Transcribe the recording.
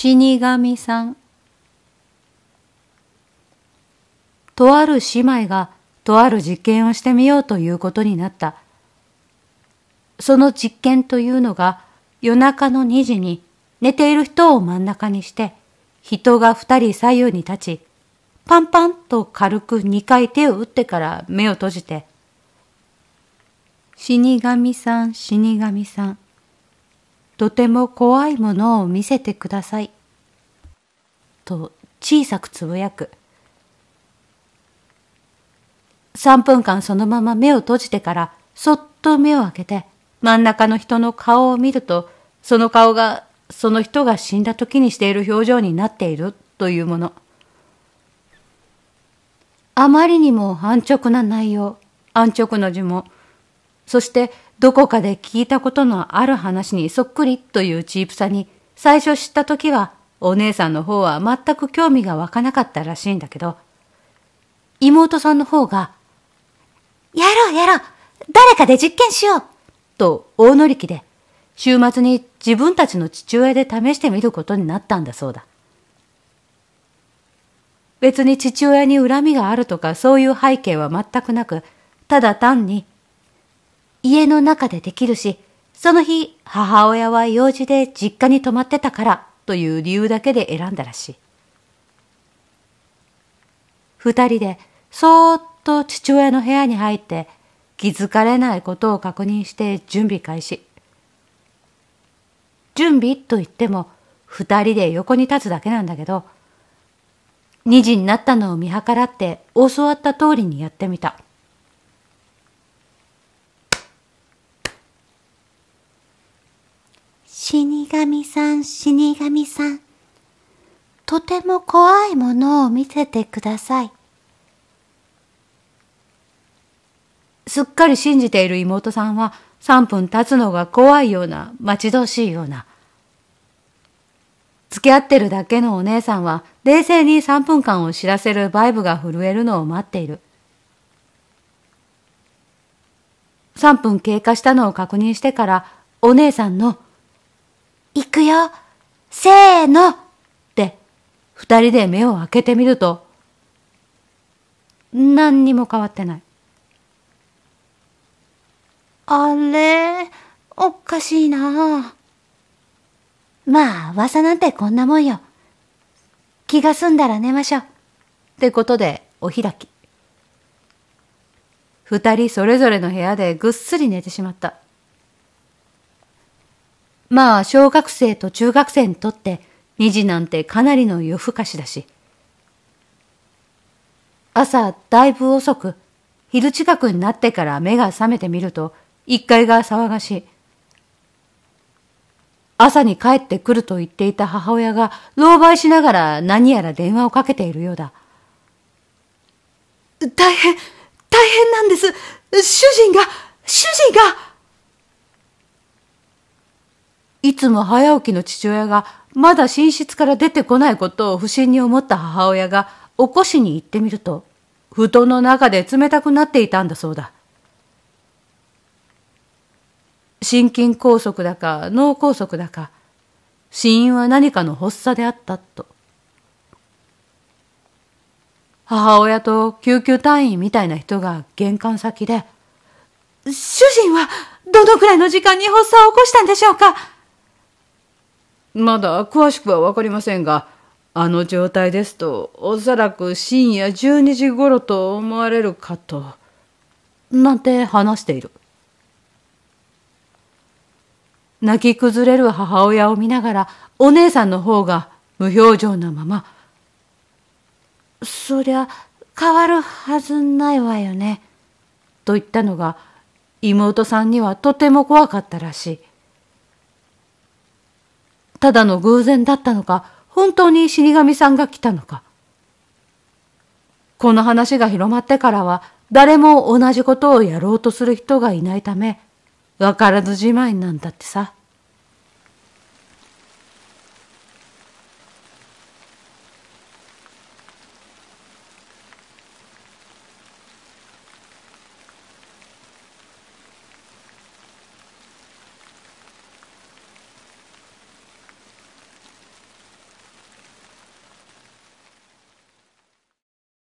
死神さん。とある姉妹がとある実験をしてみようということになった。その実験というのが夜中の2時に寝ている人を真ん中にして人が2人左右に立ちパンパンと軽く2回手を打ってから目を閉じて死神さん死神さんとても怖いものを見せてください。と小さくつぶやく。3分間そのまま目を閉じてからそっと目を開けて真ん中の人の顔を見るとその顔がその人が死んだ時にしている表情になっているというもの。あまりにも安直な内容、安直な呪文、そしてどこかで聞いたことのある話にそっくりというチープさに最初知った時はお姉さんの方は全く興味が湧かなかったらしいんだけど、妹さんの方が、やろうやろう誰かで実験しようと大乗り気で、週末に自分たちの父親で試してみることになったんだそうだ。別に父親に恨みがあるとかそういう背景は全くなく、ただ単に家の中でできるし、その日、母親は用事で実家に泊まってたからという理由だけで選んだらしい。二人でそーっと父親の部屋に入って気づかれないことを確認して準備開始。準備と言っても二人で横に立つだけなんだけど、2時になったのを見計らって教わった通りにやってみた。死神さん死神さんとても怖いものを見せてくださいすっかり信じている妹さんは3分経つのが怖いような待ち遠しいような付き合ってるだけのお姉さんは冷静に3分間を知らせるバイブが震えるのを待っている3分経過したのを確認してからお姉さんの行くよ。せーの。って、二人で目を開けてみると、何にも変わってない。あれ、おかしいなまあ、噂なんてこんなもんよ。気が済んだら寝ましょう。ってことで、お開き。二人それぞれの部屋でぐっすり寝てしまった。まあ、小学生と中学生にとって二時なんてかなりの夜更かしだし。朝、だいぶ遅く、昼近くになってから目が覚めてみると、一階が騒がしい。朝に帰ってくると言っていた母親が、狼狽しながら何やら電話をかけているようだ。大変、大変なんです。主人が、主人が、いつも早起きの父親がまだ寝室から出てこないことを不審に思った母親が起こしに行ってみると、布団の中で冷たくなっていたんだそうだ。心筋梗塞だか脳梗塞だか、死因は何かの発作であったと。母親と救急隊員みたいな人が玄関先で、主人はどのくらいの時間に発作を起こしたんでしょうかまだ詳しくはわかりませんが、あの状態ですと、おそらく深夜12時頃と思われるかと、なんて話している。泣き崩れる母親を見ながら、お姉さんの方が無表情なまま、そりゃ変わるはずないわよね、と言ったのが、妹さんにはとても怖かったらしい。ただの偶然だったのか、本当に死神さんが来たのか。この話が広まってからは、誰も同じことをやろうとする人がいないため、わからずじまいなんだってさ。